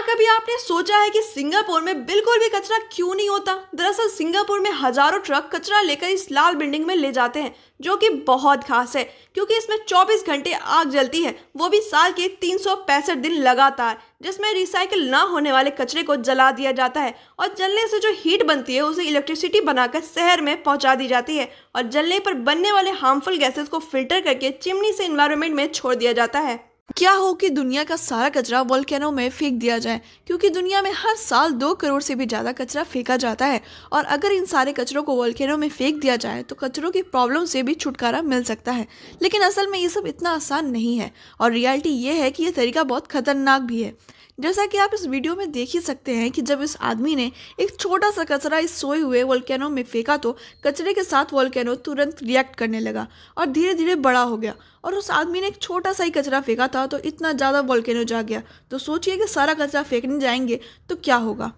क्या कभी आपने सोचा है कि सिंगापुर में बिल्कुल भी कचरा क्यों नहीं होता दरअसल सिंगापुर में हजारों ट्रक कचरा लेकर इस लाल बिल्डिंग में ले जाते हैं जो कि बहुत खास है क्योंकि इसमें 24 घंटे आग जलती है वो भी साल के तीन दिन लगातार जिसमें रिसाइकिल ना होने वाले कचरे को जला दिया जाता है और जलने से जो हीट बनती है उसे इलेक्ट्रिसिटी बनाकर शहर में पहुंचा दी जाती है और जलने पर बनने वाले हार्मफुल गैसेस को फिल्टर करके चिमनी से इन्वायरमेंट में छोड़ दिया जाता है क्या हो कि दुनिया का सारा कचरा वॉल्केनो में फेंक दिया जाए क्योंकि दुनिया में हर साल दो करोड़ से भी ज़्यादा कचरा फेंका जाता है और अगर इन सारे कचरों को वॉल्केनो में फेंक दिया जाए तो कचरों की प्रॉब्लम से भी छुटकारा मिल सकता है लेकिन असल में ये सब इतना आसान नहीं है और रियलिटी ये है कि यह तरीका बहुत खतरनाक भी है जैसा कि आप इस वीडियो में देख ही सकते हैं कि जब इस आदमी ने एक छोटा सा कचरा इस सोए हुए वोल्केनो में फेंका तो कचरे के साथ वॉलकैनो तुरंत रिएक्ट करने लगा और धीरे धीरे बड़ा हो गया और उस आदमी ने एक छोटा सा ही कचरा फेंका था तो इतना ज़्यादा वॉल्केनो जा गया तो सोचिए कि सारा कचरा फेंकने जाएंगे तो क्या होगा